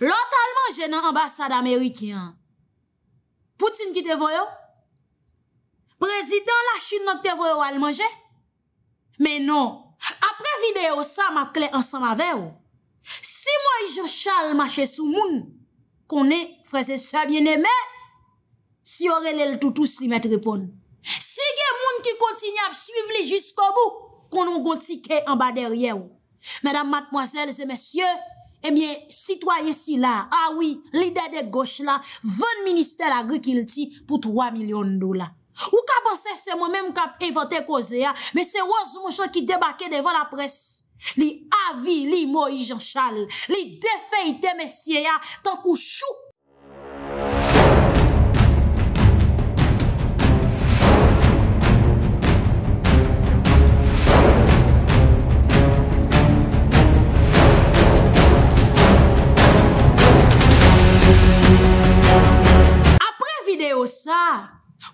Lote almanje nan ambasade amerikyan Poutine ki te voyo Prezident la chine No te voyo almanje Menon Apre videyo sa ma kle ansan ma veyo Si mwen jen chal mache sou moun Konen freze sa biene Men Si orele l toutous li met repon Si gen moun ki kontinye ap suiv li Jisko bou Konon konti ke anba derye Medan matmoazel se mesye Emyen, sitwa yesi la, awi, ah li dede goch la, ven minister la gri kilti pou 3 milyon dola. Ou kap anse seman menm kap evote koze ya, men se waz monsho ki debake devan la pres. Li avi li moj jan chal, li defeyte mesye ya, tankou chou.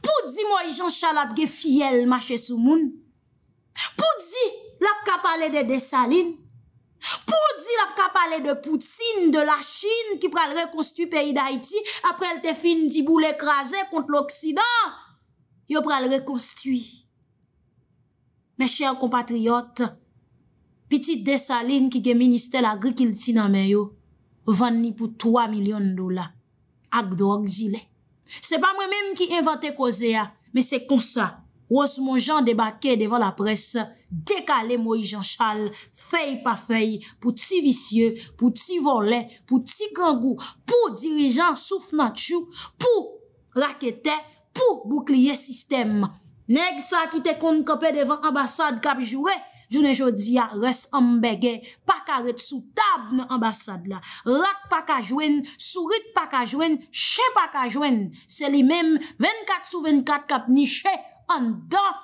Poudzi mwen jan chalap ge fiyel mwache sou moun? Poudzi lap kap ale de Dessaline? Poudzi lap kap ale de Poutine de la Chine ki pral rekonstuit peyi da iti apre el te fin di bou l'ekraze kont l'Oksida? Yo pral rekonstuit. Men chèr kompatriote, piti Dessaline ki ge Ministèl Agrik il ti nan men yo, vanni pou 3 milyon dola ak drog jilè. Se pa mwen menm ki inventè koze ya, men se kon sa, wos mwen jan debake devan la pres, dekale mwen jan chal, fey pa fey, pou ti visye, pou ti volè, pou ti gangou, pou dirijan souf nan chou, pou rakete, pou boukliye sistem. Neg sa ki te kon kope devan ambasade kapjouè, Jounen jodi ya res ambege, pa karet sou tab nan ambasad la. Rat pa kajwen, sourit pa kajwen, chen pa kajwen. Se li mem 24 sou 24 kap ni chen an dan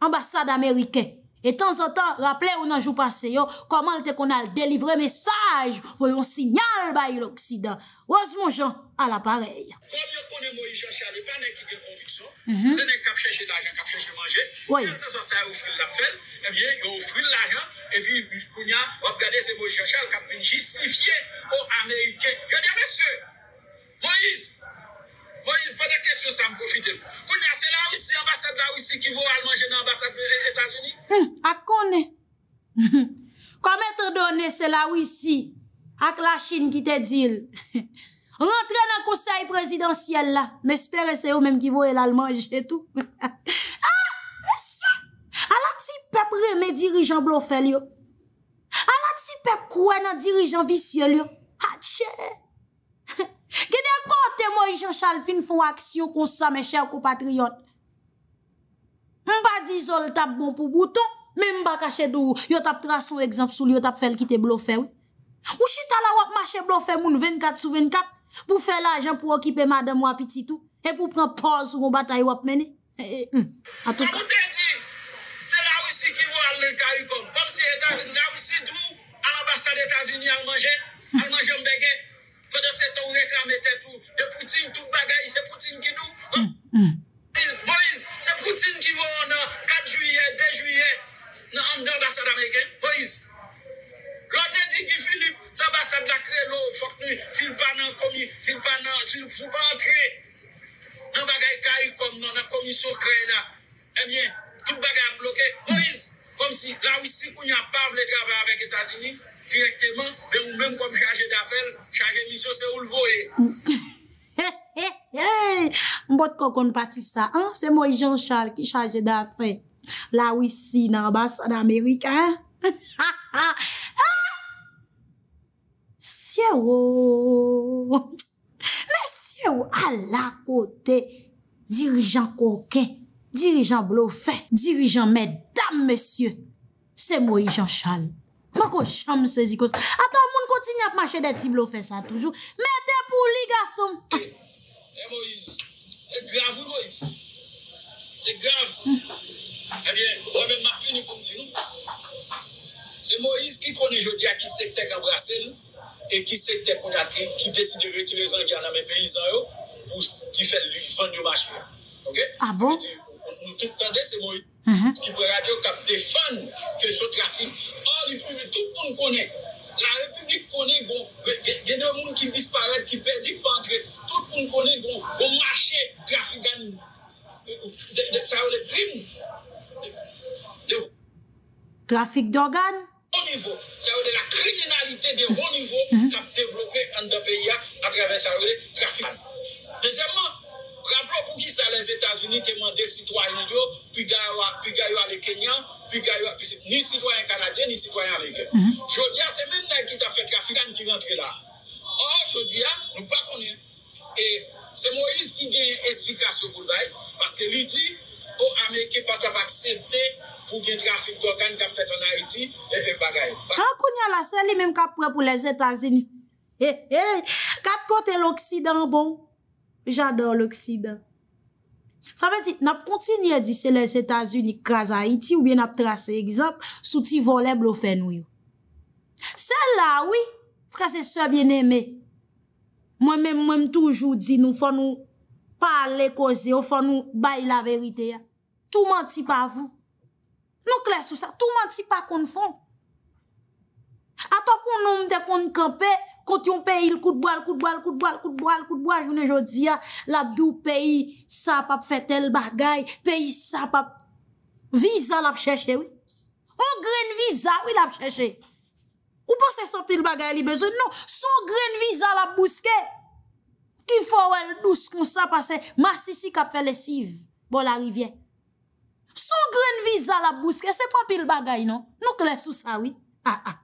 ambasad Amerikey. Et de temps en temps, rappelez vous you jour passé comment ce qu'on a délivré message, voyons signal par l'Occident. Rose mon Jean, à l'appareil. Moïse pas conviction, mhm. chercher l'argent, chercher manger. la eh bien, l'argent et puis Moïse Jean Charles aux Américains. Moïse, Moïse, pas de question ça Si ambasade la wisi ki vwo almanje nan ambasade Pirek l'Etats-Unis Ak konen Kom etre donen se la wisi Ak la chine ki te dil Rentren nan konsey presidansyel la Mespere se yo menm ki vwo el almanje Etou Ha! A laksi pep reme dirijan blofe liyo A ah, laksi pep kwenan dirijan visye liyo A tche Kede akote mo yon chalfin fwo aksyon Kon sa me chèk ou patriot Mba dizol tap bon pou bouton, men mba kache dou. Yo tap tra sou egzamp sou, yo tap fel kite blofe ou. Ou chita la wap mache blofe moun, 24 sou 24, pou fel ajan pou okipe madame wap iti tou, e pou pren pause ou mba tay wap mene. E, e, hmm. e. A tout kan. A bouten di, se la wisi ki vou al le karikon. Kom si e ta, la wisi dou, al ambasade Etats-Unis al manje, al manje mbege, pou do se tou reklam ete tou. E poutin tout bagay, se poutin ki nou. Hmm, hmm. Bon, c'est Poutine qui va en 4 juillet, 2 juillet, dans l'ambassade américaine. Moïse. L'autre dit que Philippe, ça l'ambassade de la créole il faut s'il pas dans commis, pas dans s'il faut pas entrer dans comme dans la commission créée là. Eh bien, tout le bagage bloqué. Moïse, comme si la Russie, qu'on pas voulu travailler avec les États-Unis directement, mais ou même comme chargé d'affaires, chargé de mission, c'est où le voyez. Mbot kokon pati sa, an? Se mwoy Jean Charles ki chaje da sen. La wisi nan basan Amerika, an? Ha! Ha! Ha! Se ou! Me se ou! A la kote! Dirijan kokè! Dirijan blofè! Dirijan medam, mesye! Se mwoy Jean Charles! Mwoko chanm se zikos! Ata mwoun koti nyap mache de ti blofè sa toujou! Me te pou ligasom! E! Emoiz! Emoiz! Eh, c'est grave, Moïse. C'est grave. Eh bien, moi-même, m'a fini pour nous. C'est Moïse qui connaît aujourd'hui à qui secteur embrassé et qui secteur qu'on a qui, qui décide de retirer les gars dans mes paysans pour qui fait vendre le marché. OK? Ah bon? Nous tout le c'est Moïse mhm. qui peut radio cap défendre que ce trafic. Or, oh, tout le monde connaît la République connaît des gens qui disparaissent, qui perdent, qui entrer. Tout le monde connaît bon, marchés marché d'organes. De, ça, les primes. Trafic d'organes C'est niveau. Ça, de la criminalité de haut niveau mhm. qui a développé en deux pays à, travers ça, les trafiquants. Deuxièmement, rappelons pour qui ça, les États-Unis, demandent des citoyens, puis d'ailleurs, puis les Kenyans, ni sitwayen kanadyen, ni sitwayen rege. Chodiya, se men nan ki ta fè trafikan ki rentre oh, la. Or chodiya, nou pa konye. E se Moïse ki gen yon esplikasyon pou l'ay, paske li di, ou Amerike patra pa aksepte pou gen trafikokan ka fè ton Haiti, e bagay. Kan konye la sè li menm ka pwè pou les Etats-Unis. E, eh, e, eh, kat kote l'Oksidant bon. J'ador l'Oksidant. Sa ve di, nap kontinye di se les Etats-Unis krasa Haiti ou biye nap trase egzop, souti voleble ou fenou yo. Se la, oui, frasesseur biye neme, mwen mwen mwen mwen toujou di nou fwa nou pale koze, ou fwa nou bay la verite ya. Tou manti pa vou. Nou klesou sa, tou manti pa kon fon. Ata pou nou mde kon kante pe. kont yon peyi l koutboal, koutboal, koutboal, koutboal, koutboal, jounen jodi ya, la dou peyi sa pap fete l bagay, peyi sa pap visa la p chèche, oui. Ou gren visa, oui, la p chèche. Ou posè sa pil bagay li bezoun, non. Sou gren visa la p bouske, ki fò wè l dousk moun sa pase, masisi kap fè lesiv, bol la rivye. Sou gren visa la p bouske, se pa pil bagay, non. Nou kèlè sou sa, oui. Ha, ah, ah. ha.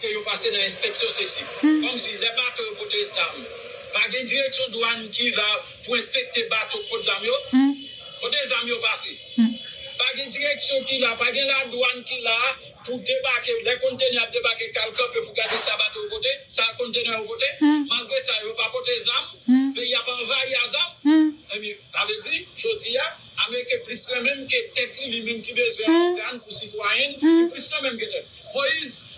que vous passez dans l'inspection ceci. Comme si les bateaux pour des bah, armes, pas une direction douane qui va pour inspecter les bateaux pour des amis hmm. pour des armes passées. Hmm. Bah, pas une direction qui là, pas bah, la douane qui là pour débarquer, les conteneurs débarquer quelqu'un pour garder sa bateau au côté, conteneur côté. Hmm. Malgré ça, il ne pas porter des armes, mais il n'y a pas envahi les armes. Ça veut eh dire, je dis, hein, avec plus le même que tête lui-même qui besoin d'organes pour citoyens, plus le même que Moïse,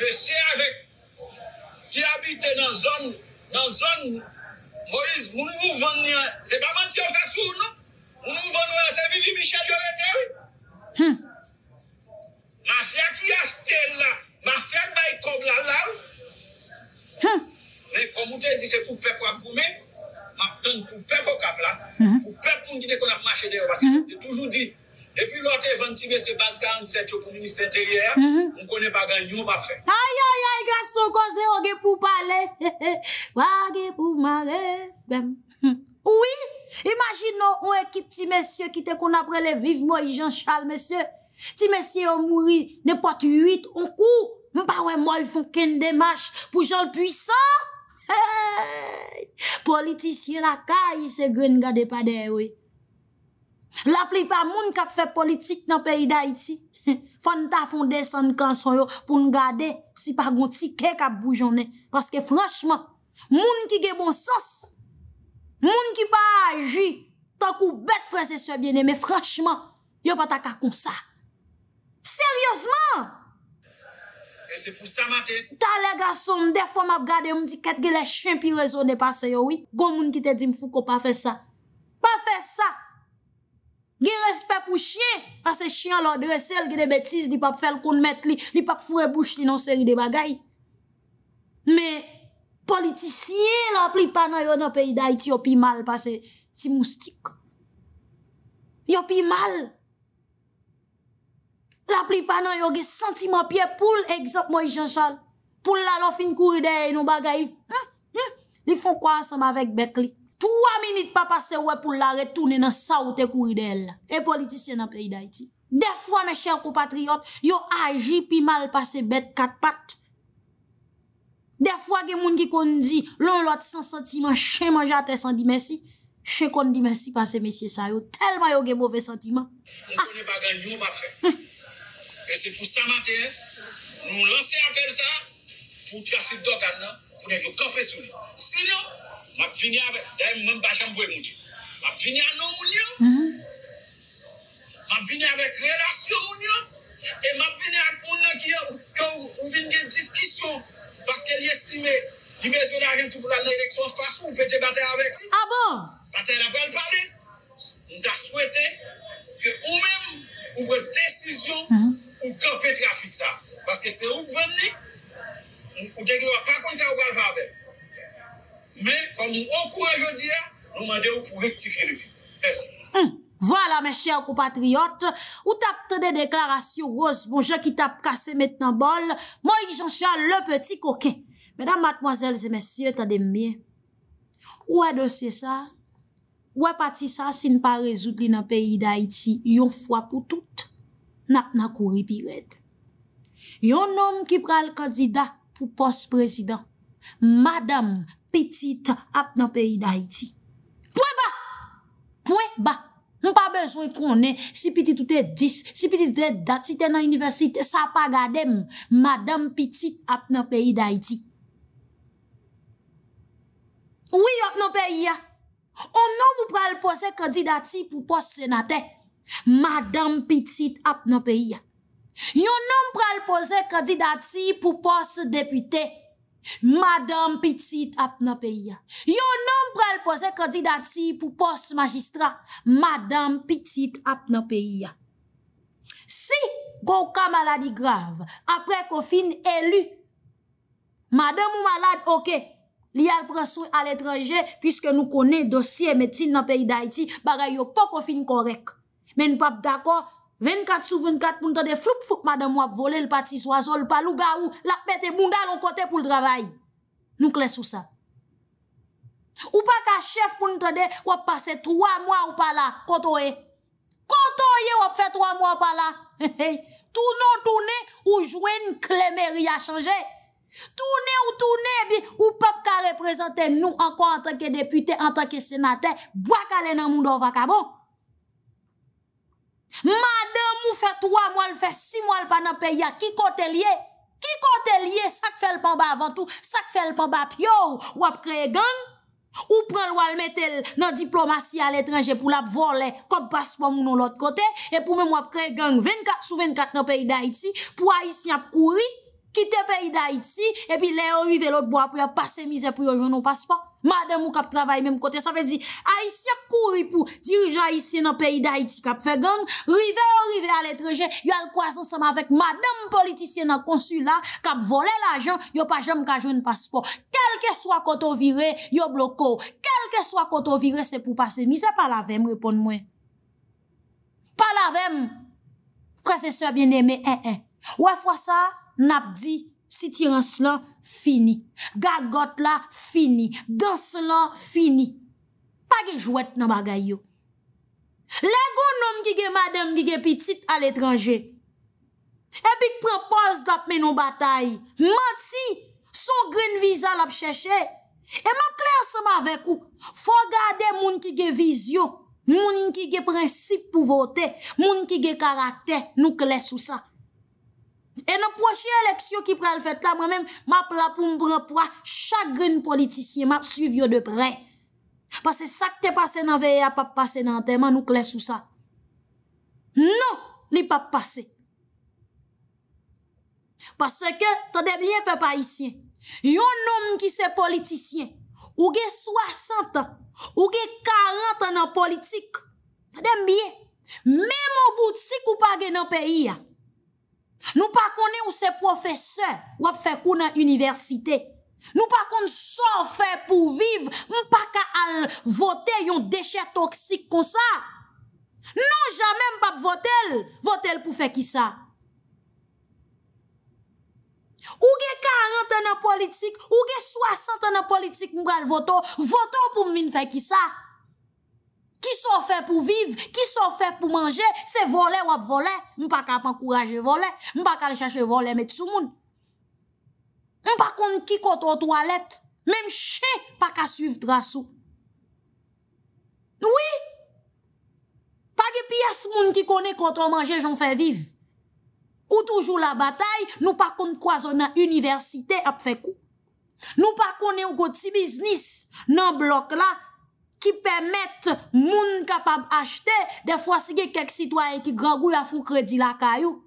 monsieur avec qui habite dans la zone, dans zone Moïse, nous nous vendons, c'est pas menti au cas où, non? Nous nous vendons, c'est Vivi Michel, il y oui? Ma hmm. Mafia qui achète là, ma mafia qui a comme là, hmm. Mais comme vous avez dit, c'est pour peuple qui a ma je pour peuple au cap là, hmm. pour peuple qui a marché de parce que vous toujours dit, E pi lote efantive se baska anset yo pou mwist enteryer, mkone bagan yon pa fe. Ayayay, grasso goze, wage pou pale, wage pou ma ref, dem. Ouwi, imagino, on ekip ti mesye ki te kon aprele viv mwen yon chal mesye. Ti mesye yo mwiri, ne pati yit, on kou. Mba wè mwen yon foken demache pou jol pwisa. Politisye la ka, yise gwen gade pa dewe. La plipa moun kap fe politik nan peyi da iti, fan ta fonde san kan son yo pou nou gade si pa goun tike kap boujonen. Paske franchman, moun ki ge bon sos, moun ki pa aji, ta kou bet frese sebyene, me franchman, yo pata kakonsa. Seryosman! E se pou sa mate? Ta le gaso mde fom ap gade mdiket ge le chen pi rezone pa se yo, oui? Gon moun ki te dim fou ko pa fe sa. Pa fe sa! Respe pou chye. Ase chye an la dre sel ge de betis di pap fel kon met li. Li pap fure bouch li nan seri de bagay. Me politisye la pli panan yo nan peyday ti yo pi mal. Ase ti moustik. Yo pi mal. La pli panan yo ge senti man piye pou l'exemple moi jansal. Pou l'alof in kouridey nou bagay. Li fon kwa ansem avek bek li. Pwa minit pa pase wè pou lare Tounen nan sa ou te kouri de el E politisyen nan peyi da iti Defwa me chèrk ou patriot Yo aji pi mal pase bet kat pat Defwa gen moun ki kon di Lon lot san sentimen Che man jate san di mesi Che kon di mesi pan se mesi sa yo Telman yo gen bove sentimen Moun konen bagan yon ma fe E se pou samate Nou lanse apel sa Pou trafik do kan nan Kounen yo kapesounen Senyon M ap vini avek, dè eh, m mèm bachan m vwe moun di. M ap vini an nou moun yo. M mhm. ap vini avek relasyon moun yo. E m ap vini ak moun yo ki yo kè ou vin gen diskisyon paske li estime li mèsyon la gen toupoulan la eleksyon fasyon ou pè debate avek. Ah bon? Bate la pou el pale. M ta swete ke ou mèm ou pè desisyon mhm. ou kè ou pè trafik sa. Paske se ou kwen li ou kè kwen la pa konja ou kè al vavek. Men, kon moun oukou ajondi ya, nou mwade oukou vek tike lupi. Mwen si moun. Vwala, men chè okou patriyot, ou tapte de deklarasyon rose, mwen jè ki tap kase met nan bol, mwen yon chan chan le peti kokè. Mèdam, matmwazèl, zè mèsyè, tade mè. Ouè dosè sa, ouè pati sa sin pa rezout li nan peyi da iti, yon fwa pou tout, nak nan kou ripi red. Yon nom ki pral kandida pou pos prezident, madame Pati, Petit ap nan peyi da iti. Pwen ba! Pwen ba! Mwen pa benjwen konen si petit ou te dis, si petit ou te dati ten nan universite, sa pa gade mwen. Madame Petit ap nan peyi da iti. Ou yon ap nan peyi ya? On nou mwen pral pose kandidati pou pos senate. Madame Petit ap nan peyi ya. Yon nou mwen pral pose kandidati pou pos depute. Mwen peyi ya. Madame Petit ap nan peyi ya. Yo nanm prel pose kredidati pou pos magistra. Madame Petit ap nan peyi ya. Si gou ka maladi grav, apre kofin elu, madame ou maladi oke, li al prel sou al etranje, pwiske nou kone dosye metin nan peyi da iti, bara yo pa kofin korek. Men pap dako, 24 sou 24 moun tade, floup floup madame wap vole l pati swazo, l palou ga ou, l akmete bunda l an kote pou l travay. Nou kles ou sa. Ou pa ka chef moun tade wap pase 3 mwa ou pala, koto e. Koto e wap pase 3 mwa ou pala. Toun ou toun e ou jwen klemeri a chanje. Toun ou toun e ou pop ka represente nou anko antake depute, antake senate, bwa kale nan moun do vakabo. Mada mou fe 3 mou al fe 6 mou al pa nan pe ya ki kote liye, ki kote liye sak fe l pa ba avantou, sak fe l pa ba pyo wap kre geng ou pren l wal metel nan diplomasy al etranje pou la pvole kote paspon moun an l ot kote e pou men wap kre geng 24 sou 24 nan peyi da iti pou a yisi ap kouri, kite peyi da iti e pi le orive l ot bo ap ya pase mize pou yo jounon paspon. Madèm ou kap travay mèm kote, sa vè di, a isè kou ripou, dirijan a isè nan peyi da iti, kap fè gang, rive ou rive a letreje, yo al kwa san san avèk, madèm politisye nan konsula, kap vole l'ajan, yo pa jèm ka jèm paspo. Kelke swa koto vire, yo bloko. Kelke swa koto vire, se pou pase mi, se palavem, repon mwen. Palavem. Prese sè bien eme, e, e. Ou e fwa sa, nap di. Siti ranslan, fini. Gagot la, fini. Ganslan, fini. Page jwet nan bagay yo. Lego nom ki ge madem ki ge pitit al etranje. E bik prepos la pme nou batay. Mati, son green visa la pcheche. E man kler seman vek ou. Fogade moun ki ge vizyo. Moun ki ge prinsip pou vote. Moun ki ge karakter nou kler sou sa. E nan poche eleksyon ki prel fèt la, mwen mèm map la pou mbrepwa, chak gen politisyen, map suiv yo de pre. Pase sak te pase nan veye a pap pase nan ten, man nou kles ou sa. Non li pap pase. Pase ke, ta dem bien pe paisyen. Yon nom ki se politisyen, ou ge 60, ou ge 40 nan politik, ta dem bien. Mèm ou bout si koupage nan peyi ya, Nou pa konen ou se profese, wap fe kou nan universite. Nou pa konen so fe pou viv, mwen pa ka al vote yon deche toksik kon sa. Non jame m pap vote l, vote l pou fe ki sa. Ou gen 40 anan politik, ou gen 60 anan politik mwen al vote, vote ou pou mwen fe ki sa. Ki so fè pou viv, ki so fè pou manje, se vole wap vole. Mou pa ka ap ankouraje vole, mou pa ka le chache vole met sou moun. Mou pa kon ki koto toalet, mèm chè pa ka suiv drasou. Oui, pa ge pi as moun ki kone koto manje joun fè viv. Ou toujou la batay, nou pa kon kwa zonan universite ap fè kou. Nou pa kone ou koti biznis nan blok la, ki pèmèt moun kapab achte de fwasege kek sitwaye ki grangou ya foun kredi la kayou.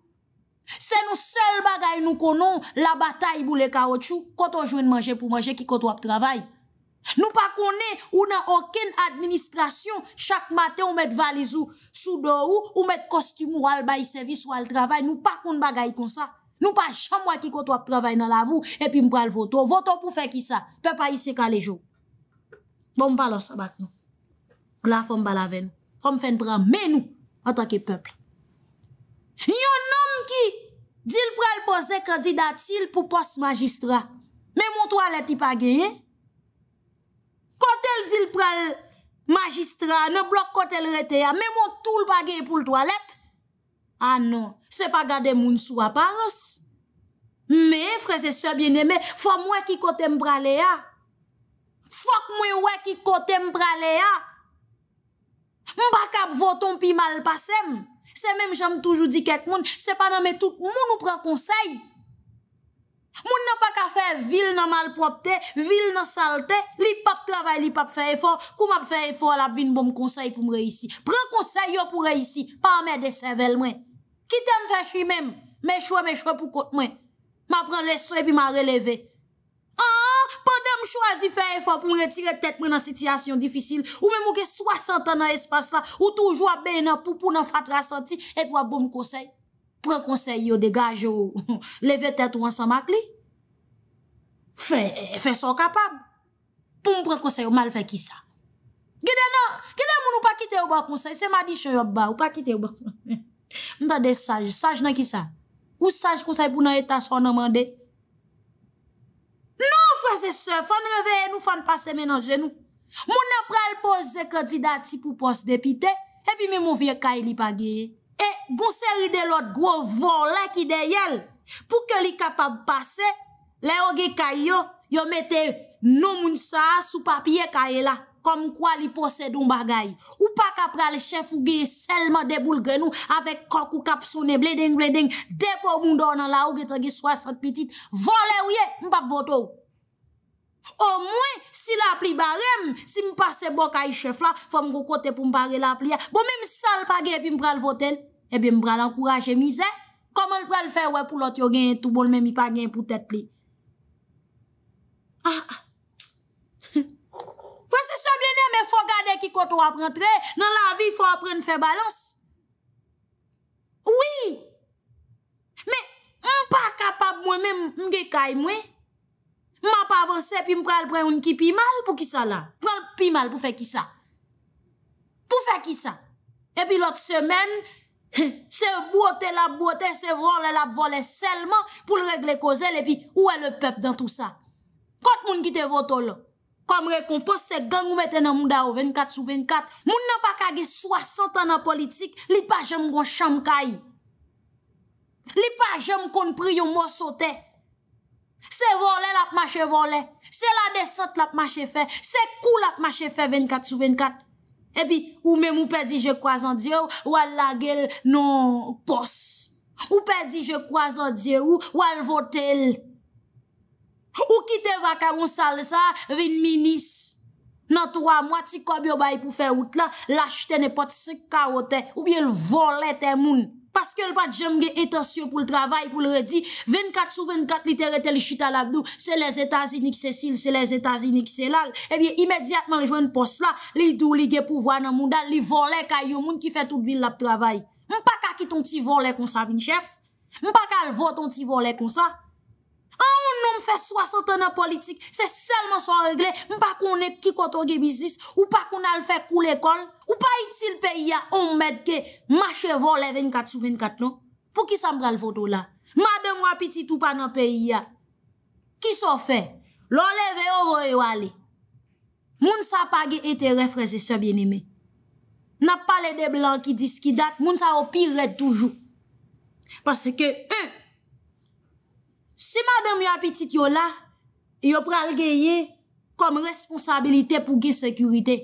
Se nou sel bagay nou konon la batay bou le kaoutchou, koto jwen manje pou manje ki koto ap travay. Nou pa konen ou nan oken administrasyon, chak mate ou met valizou sou do ou, ou met kostymo ou al bayi sevis ou al travay, nou pa kon bagay kon sa. Nou pa chamwa ki koto ap travay nan la vou, epi mpral voto. Voto pou fe ki sa? Pe pa yise ka le jou. Bon palos abak nou. La fom balave nou. Fom fen pran menou an tak e pepl. Yon nom ki dil pral pose kredidat sil pou pos magistra. Men moun toalet i pageye. Kot el dil pral magistra, ne blok kot el rete ya. Men moun tou l pageye pou l toalet. An ah nou. Se pa gade moun sou aparos. Me, freze se biene me, fwa mwen ki kote mprale ya. Fok mwen wè ki kote m pralè ya. M bak ap voton pi malpase m. Se mèm jèm toujou di kek moun, se pa nan mè tout moun ou pran konsey. Moun nan pa ka fè vil nan malpropte, vil nan salte, li pap travè, li pap fè efor, kou m ap fè efor la bvin bon konsey pou m reisi. Pran konsey yo pou reisi, pa mè de sevel mwen. Kitè m fè chi mèm, mè chwe mè chwe pou kote mwen. Ma pran lè swe pi m a releve. Oh, an an, pa de m chwazi fè e fa pou m retire tèt mè nan sityasyon difisil, ou mè mouke soasantan nan espas la, ou toujwa bè nan pou pou nan fat la santi, et pou ap pou bon m konsey. Pre konsey yo degaj yo, leve tèt ou ansan mak li. Fè, fè son kapab. Pou m pre konsey yo mal fè ki sa. Gede nan, gede moun ou pa kite ou ba konsey, se ma di choye ou ba, ou pa kite ou ba. M ta de saj, saj nan ki sa. Ou saj konsey pou nan etasyon nan mande? Mwen fwese se, fwane reveye nou, fwane pase menan genou. Mwen apre el pose kandidati pou pose depite, epi mwen moun vie kaye li pageye. E, gonseri de lot, gwo vò la ki deyel, pou ke li kapab pase, le oge kaye yo, yo metel nou moun sa, sou papye kaye la, kom kwa li pose don bagay. Ou pa kapre al chef ou ge selman deboul genou, avek kok ou kapsone bleding bleding, depo moun donan la ou geto ge swasant pitit, vò le ou ye, mbap voto ou. Ou mwen, si la pli barem, si mwen pase bok a yi chef la, fò mwen go kote pou mware la pli a. Bo mwen mwen sal pa gen, epi mwen pral votel, epi mwen pral ankouraje mizè. Koman mwen pral fè wè pou lot yo gen, tout bol mwen mwen pa gen pou tèt li. Fò se sobyenè, mwen fò gade ki koto ap rentre, nan la vi fò ap ren fè balans. Ouwi, mwen pa kapab mwen mwen mge kay mwen. Ma pa avanse, pi mpral pren un ki pi mal pou ki sa lan. Pren pi mal pou fe ki sa. Pou fe ki sa. E pi lot semen, se bote la bote, se vol la la, vole selman pou le regle ko zel, e pi ou e le pep dan tout sa. Kot moun ki te voto lan, kom rekompo se gang ou mette nan mou da ou 24 sou 24, moun nan pa kage 60 nan politik, li pa jem kon chanm kaj. Li pa jem kon priyon mou sotey. Se vole la ap mache vole, se la desante la ap mache fe, se kou la ap mache fe 24 sou 24. E bi, ou mem ou pedi je kwa zan die ou, ou al lage l non pos. Ou pedi je kwa zan die ou, ou al vote l. Ou kite vaka moun sal sa, vin minis. Nan tou wa mwati kobyo bayi pou fe out la, lache te ne pot se kaote, ou bi el vole te moun. Paske l pat jem ge etasyon pou l travay, pou l redi, 24 sou 24 litere te li chita l ap do, se le zetazinik se sil, se le zetazinik se lal, e biye imediatman jwen pos la, li do li ge pou vwa nan moun dal, li volè kaya yon moun ki fè tout vil la p travay. Mpa kakit ton ti volè kon sa vin chèf? Mpa kal vot ton ti volè kon sa? A ou nou m fè 60 nan politik, se selman son regle, m pa konè ki koto ge bizlis, ou pa konè al fè koule kol, ou pa iti l peyi ya, ou m mèd ke ma chevo le 24 sou 24 nou, pou ki sa m bral vodo la. Ma de m wapiti tou pa nan peyi ya. Ki son fè? Lo leve yo, vo yo ale. Moun sa pa ge ete refreze se bien eme. N ap pale de blan ki dis ki dat, moun sa o pi red toujou. Pase ke, Si madame yo apetit yo la, yo pral geye kom responsabilite pou gey sekurite.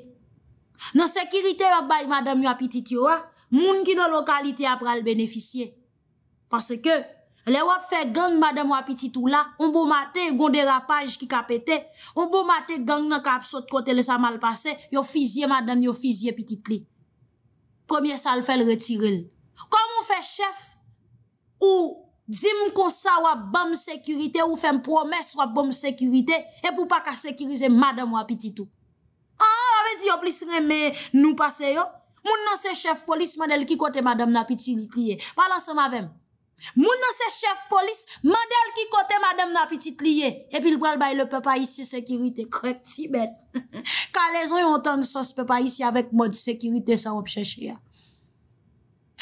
Nan sekurite wap bay madame yo apetit yo la, moun ki nan lokalite ap pral beneficye. Pase ke, le wap fe gang madame yo apetit yo la, on bo mate yon derapaj ki kapete, on bo mate gang nan kap sot kote le sa malpase, yo fizye madame, yo fizye apetit li. Premier sal fel retirel. Komon fe chef ou Dzi m kon sa wap bam sekurite ou fem promes wap bam sekurite epou pa ka sekurize madam wapititou. A, ave di yo plis reme nou pase yo. Moun nan se chef polis man el ki kote madam wapitit liye. Palan se mavem. Moun nan se chef polis man el ki kote madam wapitit liye. Epi lpon albay le pepa isye sekurite krek ti bet. Ka le zon yon tante sos pepa isye avek mod sekurite san obcheche ya.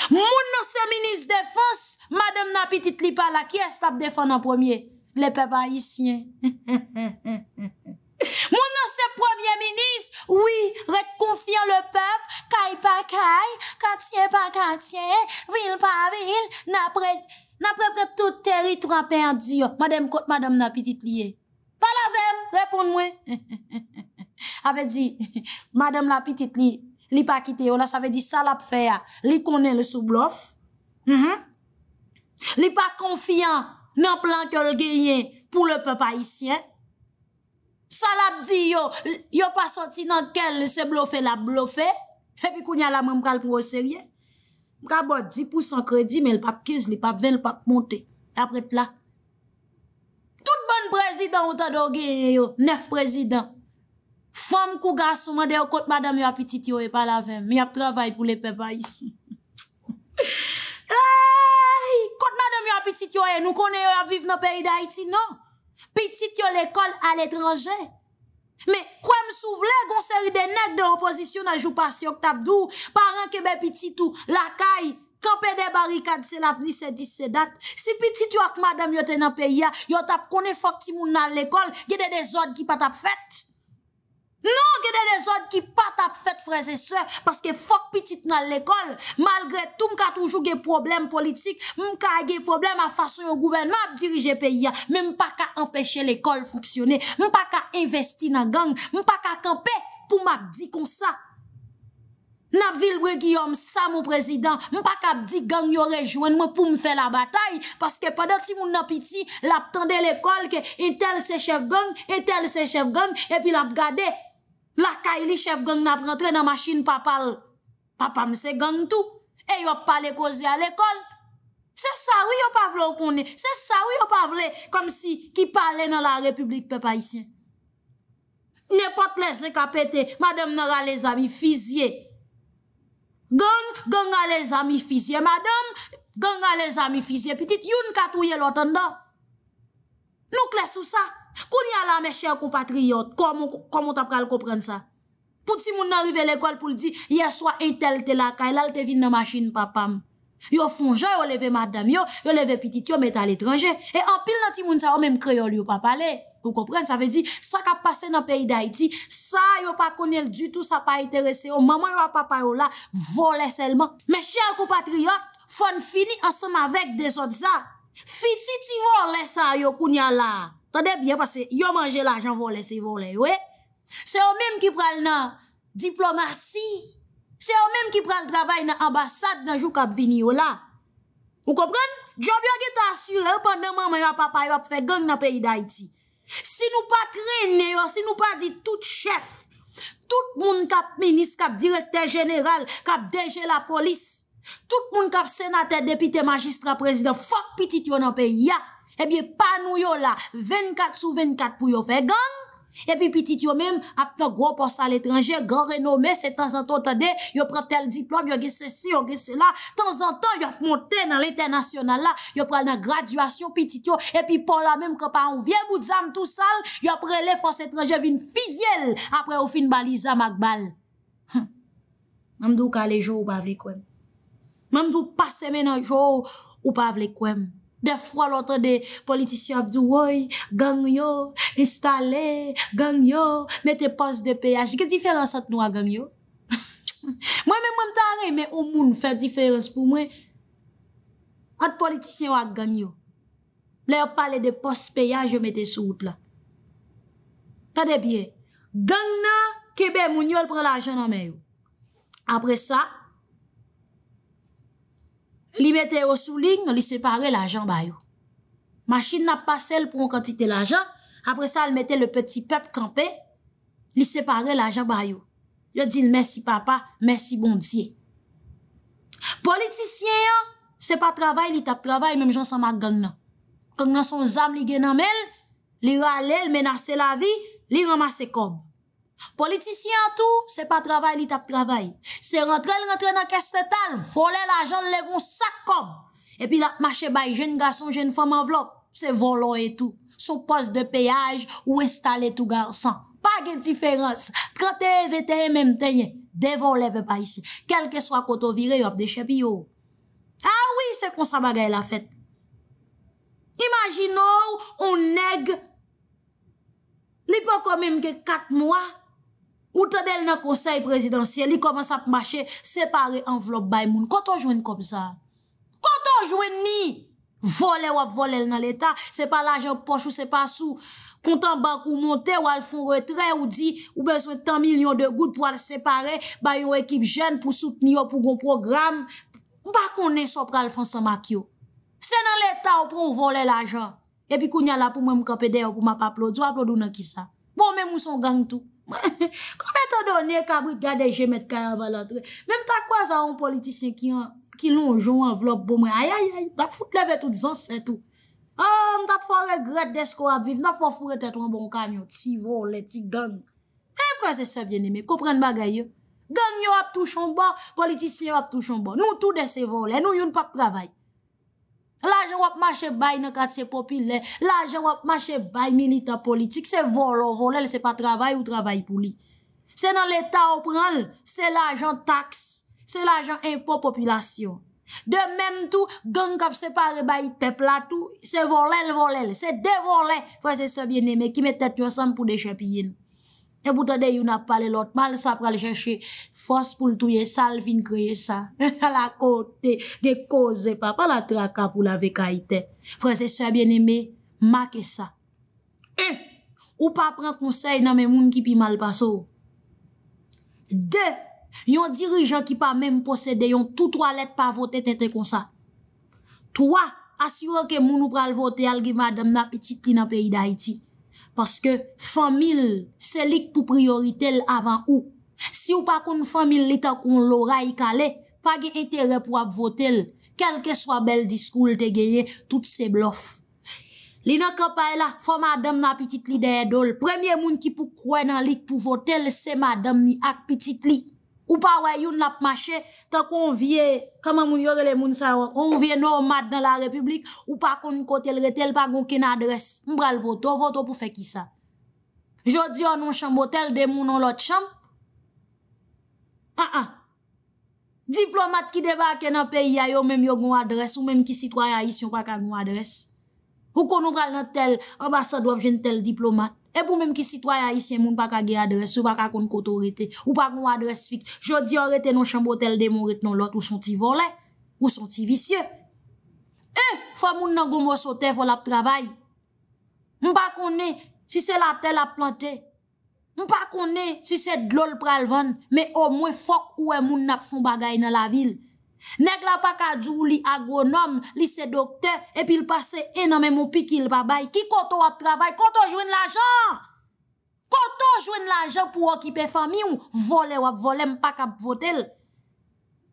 Moun nan se minis defos, madame nan pitit li pala, ki est ap defon nan pwemye? Le pep ayisyen. Moun nan se pwemye minis, wii, rekonfyan le pep, kay pa kay, kantyen pa kantyen, vil pa vil, nan prepre tout teritran perdi yo, madame kot madame nan pitit liye. Palavem, repoun mwen. Ave di, madame nan pitit liye, Li pa kite yo, la sa ve di salap feya, li konen le sou blof. Mhm. Li pa konfyan nan plan ke lgeyen pou le pe pa isyen. Salap di yo, yo pa soti nan kel se blofe la blofe, epi kou nye la mwen pral pou wose rye. Mka bo 10% kredi, men l pa p'kiz, l pa p'ven, l pa p'monte. Apre t'la. Tout bon prezident ou ta doge yo, nef prezident. Fom kou gasouman deyo kote madame yo apitit yo e palavem. Mi ap travay pou le pepa ishi. Kote madame yo apitit yo e nou konen yo apviv nan peri da iti nou. Pitit yo l'ekol al etranje. Me kwen m sou vle gonseri de nek de oposisyon a jou pasi ok tapdou. Paran kebe pitit ou lakay. Kope de barikad se laf ni se dis se dat. Si pitit yo ak madame yo tenan peri ya, yo tap konen fok ti moun nan l'ekol. Gede de zod ki patap fèt. Nou gede de zon ki pat ap fet freze se, paske fok pitit nan l'ekol, malgre tou m ka toujou ge problem politik, m ka ge problem a fason yo gouvenman ap dirije pe ya, men m pa ka empeshe l'ekol foksyone, m pa ka investi nan gang, m pa ka kampe pou m ap di kon sa. Nap vilwe Giyom sa, mou prezident, m pa ka ap di gang yo rejoenman pou m fe la batay, paske padat si moun napiti, lap tende l'ekol ke etel se chef gang, etel se chef gang, epi lap gade... La kaili chef gang na pretre nan masjin pa pal. Papa mse gang tou. E yo pale koze al ekol. Se sa ou yo pa vle ou konen. Se sa ou yo pa vle. Kom si ki pale nan la republik pepa isye. Nepote le se ka pete. Madame nan a le zami fizye. Gang, gang a le zami fizye. Madame, gang a le zami fizye. Petite, yon ka touye loten do. Nou kles ou sa. Nou kles ou sa. Kounya la, me chèr kou patriyot, komon tap pral kompren sa? Pouti moun nanrive l'ekol pou l'di, ye swa etel te lakay, lal te vin nan machin papam. Yo fonjè, yo leve madam yo, yo leve pitit yo met al etranjè. E anpil nan ti moun sa, yo menm kreyol yo papalè. Kou kompren, sa ve di, sa ka pase nan peyi da iti, sa yo pa konel du tout, sa pa itere se yo, maman yo a papay yo la, vole selman. Me chèr kou patriyot, fon fini ansem avèk de sot sa. Fiti ti vole sa yo kounya la? Tade bye pase, yo manje la jan vole se vole, we? Se yo menm ki pral na diplomasi, se yo menm ki pral travay na ambasad na jou kap vini yo oh la. Ou kopren? Job yo ge ta asyur, epan deman mwen ya papay wap fe gang na peyi da iti. Si nou pa krene yo, si nou pa di tout chef, tout moun kap menis, kap direkte general, kap deje la polis, tout moun kap senate, depite, magistra, prezident, fok pitit yo nan peyi ya. e eh bi panou yo la, 24 sou 24 pou yo fe gang, e pi pitit yo menm ap te gro pos al etranje, gran renome, se tan zan ton tade, yo pre tel diplob, yo ge se si, yo ge se la, tan zan ton yo f monte nan l'internasyonal la, yo pre nan graduasyon pitit yo, e pi pon la menm ke pa anvye, bout zanm tou sal, yo pre le fos etranje vin fizyel, apre ou fin baliza magbal. Mamdou ka le jow ou pa vle kwem. Mamdou pa semen an jow ou pa vle kwem. Defwa lotre de politisyen avdou woy, gang yo, installe, gang yo, mete pos de peyaj. Ge diferans at nou a gang yo? Mwen men mwen ta re, men ou moun fè diferans pou mwen. At politisyen wak gang yo. Le yo pale de pos peyaj yo mete sou wote la. Tade bie, gang na kebe moun yo el pre la jen ame yo. Apre sa, Li mette yo sou ling, li separe la jan bayou. Mashi nan pa sel pou an kantite la jan, apre sa li mette le peti pep kampe, li separe la jan bayou. Yo di l mersi papa, mersi bondye. Politisyen yo, se pa travay li tap travay, mèm jan san mag gang nan. Kon nan son zam li genan mel, li ralel menase la vi, li ramase kom. Politisyen an tou, se pa travay li tap travay. Se rentren rentren an keste tal, vole la jan levon sak kom. E pi la mache bay jen gason jen fom an vlop, se volon etou. Sou pos de peyaj ou installe tou garson. Pa gen diferans. 31-21 menm tenye, devon levon bay si. Kelke swa koto vire, yop de chepi yo. A wii se kon sa bagay la fet. Imaginou, on neg. Li po kon menm ke kak mwa. Ou tade l na konsey prezidansye, li koman sa p mache, separe envelop bay moun. Koto jwen kom sa? Koto jwen ni? Vole wap vole l nan l eta, se pa l ajan pochou, se pa sou. Kontan bank ou monte, ou al fon retre ou di, ou bezwe tan milyon de gout pou al separe, bay yo ekip jen pou soutni yo pou gon program. Mpa konen so pra al fon sa makyo. Se nan l eta ou pou on vole l ajan. E pi kou nye la pou mwen mou kapede yo pou map aplodou, aplodou nan ki sa. Bon mwen mou son gang tou. Koume te donye kabri gade jemet kaya valantre Men mta kwa zavoun politisyen Ki lonjon avlop bomre Ayayay, ta foute leve tout zan setou A, mta fwa regret desko ap viv Nta fwa fwo retet wan bon kamyon Ti vorele, ti gang E vreze sep jeneme, kopren bagay yo Gang yo ap tou chanbo Politisyen yo ap tou chanbo Nou tou dese vorele, nou yon pap travay La jan wap mache bay nan kat se popile, la jan wap mache bay milita politik, se volo, volel, se pa travay ou travay pou li. Se nan l'Etat ou pral, se la jan taks, se la jan impo popilasyon. De mem tou, gankop se pare bay pepla tou, se volel, volel, se devole, fwese se bine me, ki me tet nou asan pou deche piye nou. E bouta de yon ap pale lot, mal sa pral cheshe fos pou l touye sal fin kreye sa. La kote, ge koze pa, pa la traka pou la vekaiten. Fransese bien eme, ma ke sa. E, ou pa pran konsey nan men moun ki pi mal paso. De, yon dirijan ki pa men posede, yon toutou alet pa vote ten te konsa. Toa, asyre ke moun ou pral vote alge madem na petit li nan peyi da iti. Paske fomil se lik pou prioritel avan ou. Si ou pa kon fomil li ta kon lora i kale, pa gen ete repwap votel. Kelke swa bel diskoul te genye, tout se blof. Li nan kapay e la, fomadam nan pitit li deyedol. Premye moun ki pou kwen nan lik pou votel se madam ni ak pitit li. Ou pa wè yon lap mache ta konvye, kama moun yorele moun sa yon, konvye nomad nan la republik, ou pa kon kontel re tel pa goun ken adres. Mbral voto, voto pou fe ki sa. Jodi yon non chanbo tel demoun nan lot chanm? A-an. Ah, ah. Diplomat ki deba ken apè yayon menm yon goun adres, ou menm ki sitwa yayis yon kwa ka goun adres. Ou kon nou bral nan tel ambasadwap jen tel diplomat. E pou menm ki sitwa ya isye moun pa ka ge adres ou pa ka kon koto rete ou pa kon adres fik, jodi an rete nan chanbo tel de moun rete nan lot ou son ti vole, ou son ti visye. E, fwa moun nan goun mwosote vol ap travay, moun pa kon ne si se la tel ap plante, moun pa kon ne si se dlol pralvan, me o mwen fok ou e moun nap fon bagay nan la vil. Neg la pa ka djou li agronom, li se dokte, epi li pase enanmen moun pikil pa bay. Ki koto wap travay, koto jwen la jan. Koto jwen la jan pou wakipe fami ou, vole wap vole mpa ka pvote l.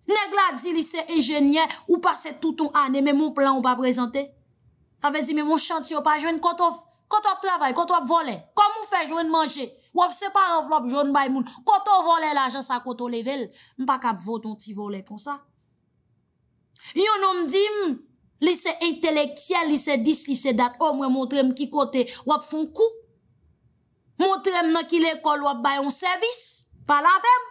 Neg la di li se enjenyen ou pase touton ane, men moun plan wap apresente. Awe di men moun chantio pa jwen koto wap travay, koto wap vole. Kom moun fe jwen manje, wap se pa avlop jwen bay moun. Koto vole la jan sa koto leve l, mpa ka pvote mti vole kon sa. Yon nom dim, lise inteleksyel, lise dis, lise dat, omwe oh, montrem ki kote wap fon kou. Montrem nan ki l'ekol wap bayon servis, palavem.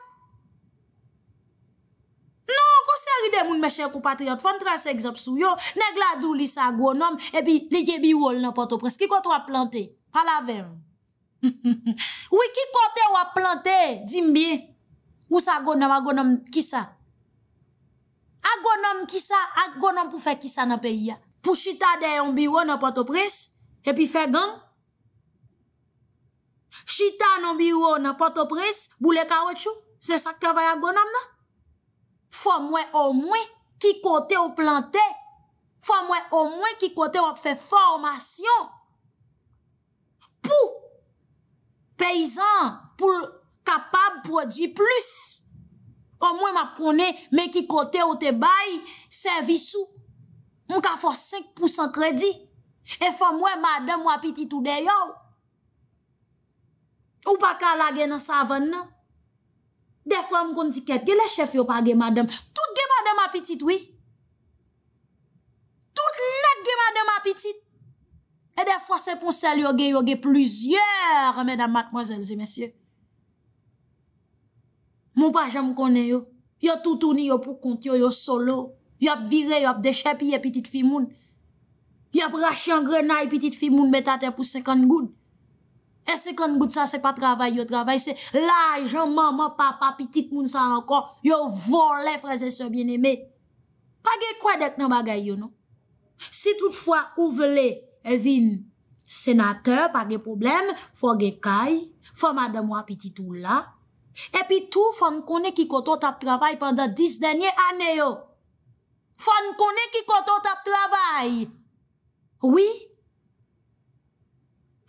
Non, gosè ridè moun meche kou patriot, fondran se egzapsou yo, negladou lise agonom, ebi liye bi wol nan potopres. Ki kote wap plante, palavem. Ou ki kote wap plante, dim bi, ou sa agonom, agonom kisa. A gwa nom ki sa, a gwa nom pou fe ki sa nan peyi ya. Pou chita de yon biwo nan patopres, epi fe gang. Chita nan biwo nan patopres, bou le kawet chou, se sak te vay a gwa nom nan. Fwa mwen o mwen ki kote ou plante, fwa mwen o mwen ki kote ou ap fe formasyon. Pou peyizan pou kapab prodwi plus. O mwen map konen men ki kote o te bay servisou. Mwen ka fò 5% kredi. E fò mwen madèm wapitit ou de yo. Ou pa kalage nan savan nan. Defò mwen kon diket ge le chef yo pa ge madèm. Tout ge madèm wapitit oui. Tout let ge madèm wapitit. E defò se ponsel yo ge yo ge pluziyèr mèdèm matmozèl zi mèsyè. Moun pa jan mou konen yo, yo toutouni yo pou kont yo, yo solo, yo ap vire, yo ap deshepi ye pitit fi moun, yo ap rachyan grenay pitit fi moun betate pou sekond goud. E sekond goud sa se pa travay yo travay se, laj, janman, man, papa, pitit moun sa ankon, yo vole freze se bien eme. Pagye kwa det nan bagay yo nou? Si toutfwa ouvele e vin senateur, pagye problem, fwa ge kay, fwa madamwa pitit ou la, Epi tou, fan kone ki koto tap travay pandan dis denye ane yo. Fan kone ki koto tap travay. Oui.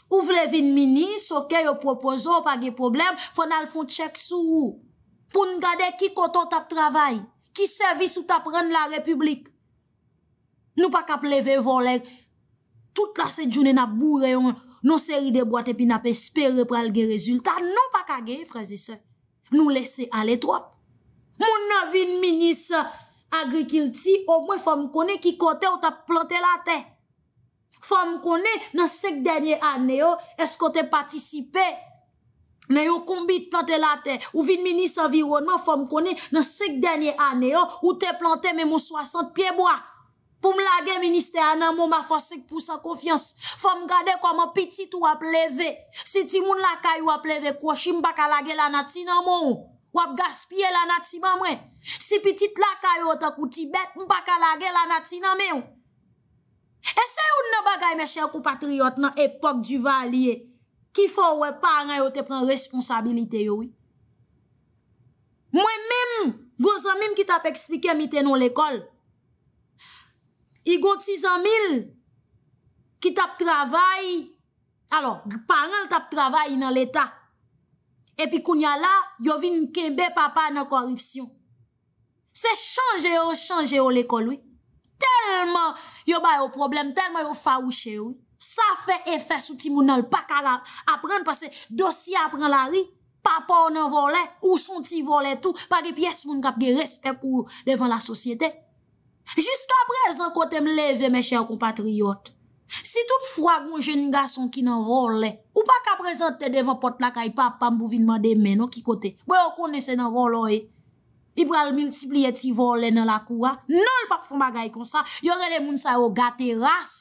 Ou vle vin mini, soke yo propozo, pa ge problem, fan al fon tchek sou. Poun gade ki koto tap travay. Ki servis ou tap ren la republik. Nou pa kap leve voler. Tout la se jounen ap bourre yon, non seri de boate, pi nap espere pral ge rezultat. Nou pa kage, frazi se. Nou lese alet wap. Moun nan vin minis agrikil ti, o mwen fam konen ki kote ou ta plante la te. Fam konen nan sek denye ane yo, oh, esko te patisipe. Nan yo kombi te plante la te. Ou vin minis avironman, fam konen nan sek denye ane yo, ou te plante mè moun 60 pieboa. pou m lage minister anan mou m a fosik pou sa konfians, fò m gade kwa m piti t wap leve, si ti moun lakay wap leve kwa shi m baka lage lanatina mou, wap gaspye lanatina mwen, si piti t lakay wotak ou Tibet m baka lage lanatina mwen. E se yon nabagay me chèk ou patriyot nan epok du valye, ki fò wè pa anayote pran responsabilite yo wè. Mwen mèm, gòzò mèm ki tap ekspike mi te nou l'ekol, I gonti zan mil ki tap travay, alo, paran tap travay nan l'Etat, epi kounya la, yo vin kèmbe papa nan korupsyon. Se chanje yo, chanje yo l'ekol we, telman yo bayo problem, telman yo fawouche we, sa fe efè souti moun al pakara apren, pase dosi apren la ri, papa ou nan volè, ou son ti volè tou, pa ge piyes moun kap ge respèp ou devan la sosyete. Jiska prezant kote m leve me chè ou kompatriyot. Si tout fwa gwen jen n gason ki nan vòle, ou pa ka prezant te devan pot lakay pa, pa m bouvin man demen, non, bon, ou ki kote, wè ou kon nese nan vòlo e, i pral multipli eti vòle nan la kou, nan l pa pou fwa magay konsa, yore le moun sa yo gateras.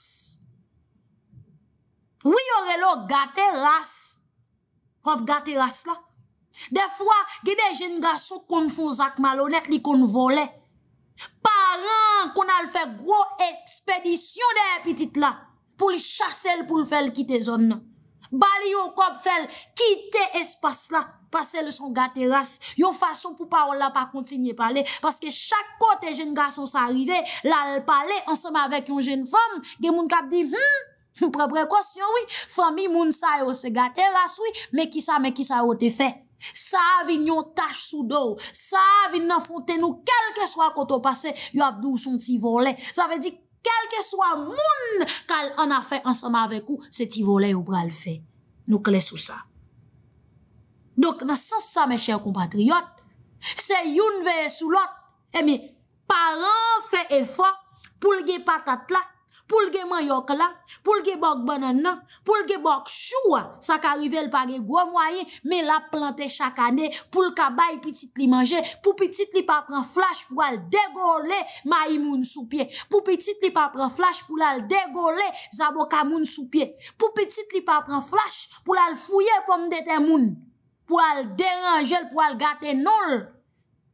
Ou yore lo gateras. Hop gateras la. Defwa, gede jen n gason kon fonzak malonek, li kon vòle. Pa, Paran kon al fe gro ekspedisyon de epitit la pou li chase l pou l fel kite zon nan. Bali yon kop fel kite espas la, pase l son gateras. Yon fason pou pa ou la pa kontinye pale, paske chak kote jen gason sa arrive, la pale ansome avek yon jen fom, gen moun kap di, hmm, pre prekos yon wii, fomi moun sa yo se gateras wii, meki sa meki sa yo te fe. Sa vin yon tache sou do, sa vin nan fonte nou, kelke swa koto pase, yo abdou sou ti volen. Sa ve di, kelke swa moun kal an a fe ansama avek ou, se ti volen yo bral fe. Nou kle sou sa. Dok nan sas sa me chè kompatriot, se yon veye sou lot, e eh mi, paran fe efwa, poulge patat la, Poul ge man yok la, poul ge bok banan nan, poul ge bok chou an, sa ka rive l pa ge gwo mwayen, me la plante chak ane, poul ka bay piti li manje, pou piti li pa pran flash pou al degole mayi moun sou pie, pou piti li pa pran flash pou al degole zaboka moun sou pie, pou piti li pa pran flash pou al fouye pou mdete moun, pou al deranje l pou al gate nol,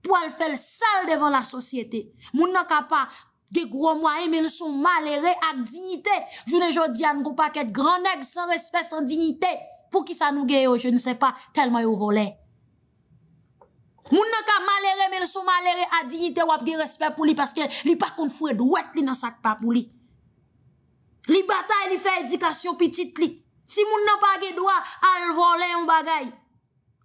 pou al fel sal devan la sosyete. Moun nan ka pa kwa... Ge gwo mwa e men sou malere ak dignite. Jounen jodi an gwo pa ket gran neg san respet, san dignite. Pou ki sa nou ge yo, je ne se pa, telman yo role. Moun nan ka malere men sou malere ak dignite wap ge respet pou li. Paske li par kon fwe dwet li nan sak pa pou li. Li batay li fe edikasyon pitit li. Si moun nan pa ge dwa, al volen yon bagay.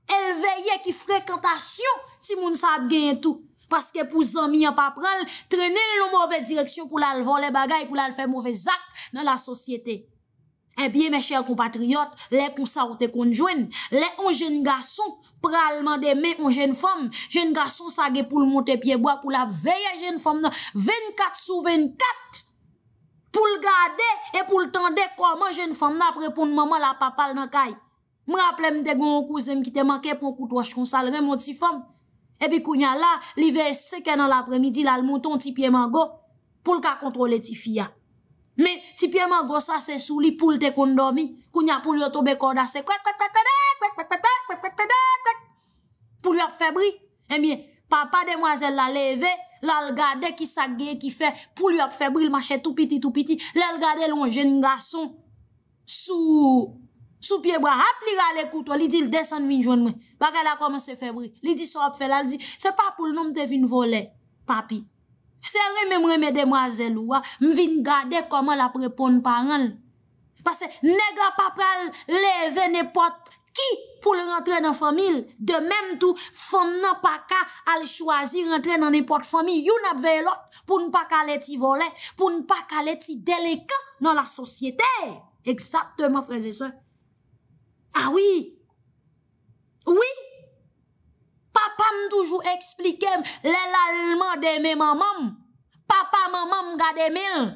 El veye ki frekantasyon si moun sa ap gen tou. Paske pou zan mi ap ap pral, trenen loun mouve direksyon pou lal vol le bagay, pou lal fe mouve zak nan la sosyete. E eh bie non. non, me chèr kompatriot, lè kon sa ou te konjwen, lè an jen gason, pralman de mè an jen fòm, jen gason sa ge pou l montè pieboa pou l ap veye jen fòm nan. 24 sou 24 pou l gade e pou l tende kwa mè jen fòm nan ap repoun maman la papal nan kay. Mraple m de gon okou zem ki te manke pou koutouaj kon salre mouti fòm. Ebi kou nya la, li ve seke nan apremidi la l mouton ti pieman go, pou l ka kontrole ti fiya. Me, ti pieman go sa se sou li pou l te kondomi, kou nya pou l yo tobe korda se kwek kwek kwek kwek kwek kwek kwek kwek kwek kwek kwek. Pou l yo ap febri, e mi, papa demoyel la leve, la l gade ki sa ge ki fe, pou l yo ap febri l mache tout piti tout piti. La l gade lon jen n gason, sou... Sou pie bra, hapli ra le koutwa, li di l de san vin joun mwen. Bakal la koman se febri. Li di so ap fe la, li di, se pa pou l nom te vin vole, papi. Se reme mre me demwaze louwa, mvin gade koman la prepon paran. Pase nega papal leve nepot ki pou l rentre nan fomil. De menm tou, fon nan pa ka al chwazi rentre nan nepot fomil. Yon ap ve lot pou n pa ka leti vole, pou n pa ka leti delekan nan la sosyete. Eksapte mwen freze sa. Awi, ah wii, papa m toujou eksplikem lèl alman deme mamam. Papa mamam gade men.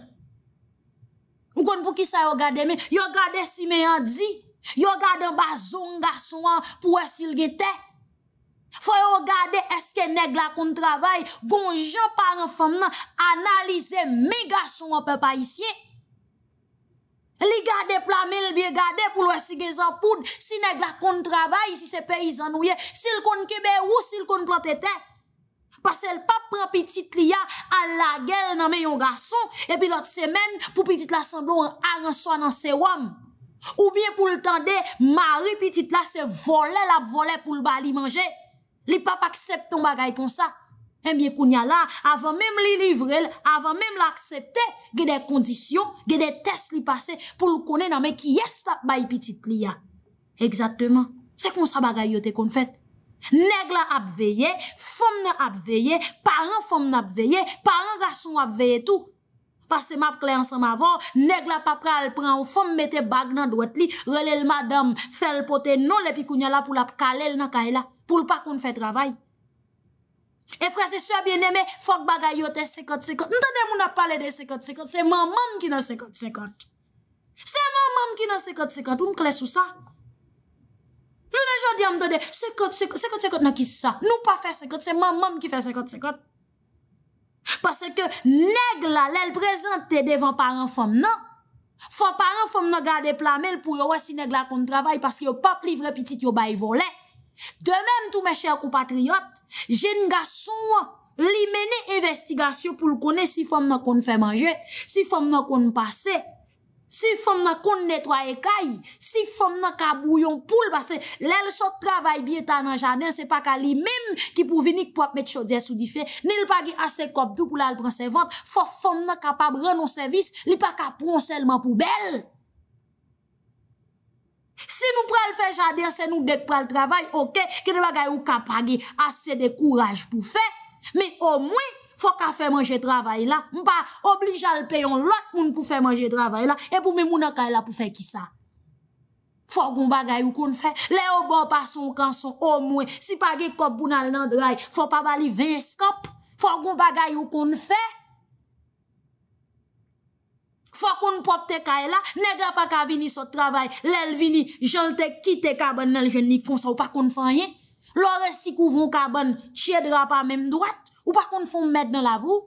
Ou kon pou ki sa yo gade men? Yo gade si men yon di? Yo gade bazon gason an pou esil gete? Foy yo gade eske neg la koun travay? Gon jopan an fam nan analize mi gason an pe pa isye? Li gade plamil bi gade pou lwesige zanpoud, si neg la kon travay, si se pey zanouye, si l kon kebe ou si l kon plantete. Pase l pap pran pitit li ya al la gel nan me yon gason, e pi lot semen pou pitit la sanblou an aran so nan se wam. Ou bien pou l tan de, mari pitit la se vole, la vole pou l bali manje. Li pap aksepton bagay kon sa. E miye kounyala avan mem li livrel, avan mem l'aksepte, ge de kondisyon, ge de test li pase pou l'kone nan men ki yes la bayi pitit li ya. Eksatman, se kon sa bagayote kon fet? Neg la apveye, fom na apveye, paran fom na apveye, paran rason apveye tou. Pase map kli ansan mavo, neg la papra al pran ou fom mete bag nan dwet li, relel madam, fel pote non lepi kounyala pou la kalel nan kaela, pou l pa kon fet ravay. E fra se soye bien eme, fok bagay yote sekot sekot. Ndode moun ap pale de sekot sekot, seman moun ki nan sekot sekot. Seman moun ki nan sekot sekot, ou m kle sou sa? Jou nan jodi amdode, sekot sekot, sekot sekot nan ki sa. Nou pa fe sekot, seman moun ki fe sekot sekot. Pase ke neg la lel prezante te devan paran fom nan. Fon paran fom nan gade plamel pou yo wesi neg la kon travay paske yo pap liv repitit yo bay volen. De menm tou me chèr kou patriyot, Jen nga sou li mene investigasyon pou l konen si fom nan kon fè manje, si fom nan kon pase, si fom nan kon netwaye kay, si fom nan ka bouyon poule. Basè lè lè sot travay biye tan nan janè, se pa ka li mèm ki pou vinik pou ap met chodye sou di fè, nè l pa ge asè kop tou pou l al pransè vant, fo fom nan kapab ren nou servis, li pa ka pronsè lman pou bèl. Si nou prel fe jade, se nou dek prel travay, okey, ki te bagay ou kapage ase de kouraj pou fe. Me o mwen, fok a fe manje travay la, mpa oblijal peyon lot moun pou fe manje travay la, e pou mwen moun a ka la pou fe ki sa. Fok mwen bagay ou kon fe. Le o bon pa son kan son, o mwen, si page kop pou nan land ray, fok pa bali veyes kop, fok mwen bagay ou kon fe. Fwa kon pop te kaela, nedra pa ka vini sot travay, lel vini, jel te kite kaban nel jenikonsa ou pa kon fanyen. Lore si kou von kaban, chiedra pa menm drat, ou pa kon fon med nan la vou.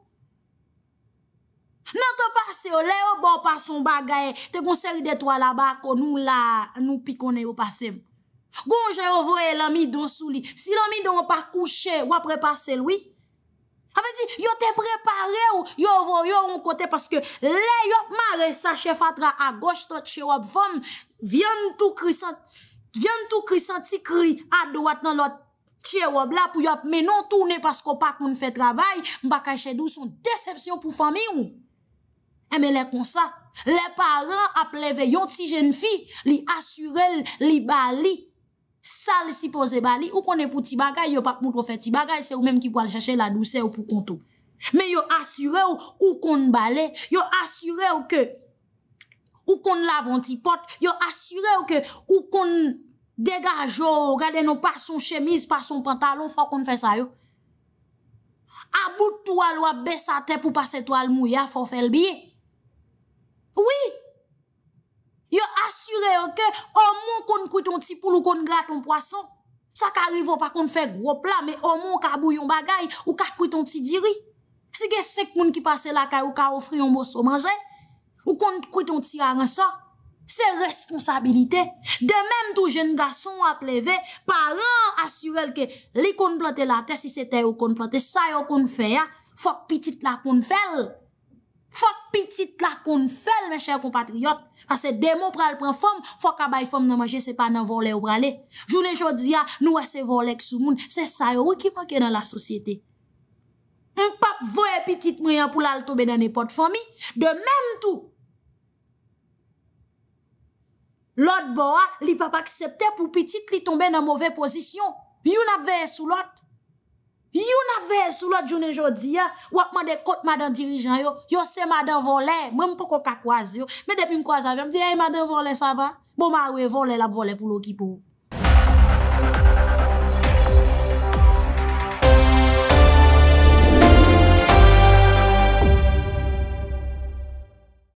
Nan te pase yo, le yo bo pa son bagaye, te konseri detwa la bako nou la nou pikone yo pase. Gon je voye lami don sou li, si lami don pa kouche, wapre pase lwi. A ve di, yo te prepare ou yo vo yo an kote paske le yo mare sa che fatra a goche to tche wap fom, vyen tou krisan ti kri a dwat nan lo tche wap la pou yo menon toune paske ou pak eh, moun fe travay, mbakay chedou son decepsyon pou fami ou. Eme le konsa, le paran ap leve yon ti jen fi li asure li bali. Sal si pose bali, ou konen pou ti bagay, yo pak moun pou fe ti bagay, se ou menm ki pou al chache la douse ou pou kontou. Men yo asyre ou, ou konen bale, yo asyre ou ke, ou konen lavan ti pot, yo asyre ou ke, ou konen degajo, gade nou pa son chemise, pa son pantalon, fwa konen fe sa yo. About tou al wap besa te pou pase tou al mou ya, fwa fel biye. Ouye. yo asyre yo ke omon kon kwiton ti poul ou kon graton poason. Sa ka rivo pa kon fe gropla, me omon ka bouyon bagay ou ka kwiton ti diri. Si gen sek moun ki pase la ka ou ka ofri yon boso manje, ou kon kwiton ti angan sa, se responsabilite. De menm tou jen da son a pleve, paran asyre yo ke li kon plote la te, si se te yo kon plote sa yo kon fe ya, fok pitit la kon fel. Fok pitit la kon fèl, mè chè kompatriot. Kase demo pral pran fòm, fok abay fòm non, nan majè sepan nan vòle ou bralè. Jounè jòdia, ah, nou wè se vòle k sou moun. Se sa yo wè ki manke nan la sosyete. M pap vòe pitit mwen pou lal tobe nan epot fòmi. De menm tou. Lot bo a, li pap akseptè pou pitit li tombe nan mowè posisyon. Yon apveye sou lot. You na ve sou la djounen jodi ya, wakman de kote madan dirijan yo, yo se madan vole, mwen pou koka kwa zyo, me depi mkwa zavem, diye eh, madan vole sa ba, bon ma we vole la bole pou lo ki pou.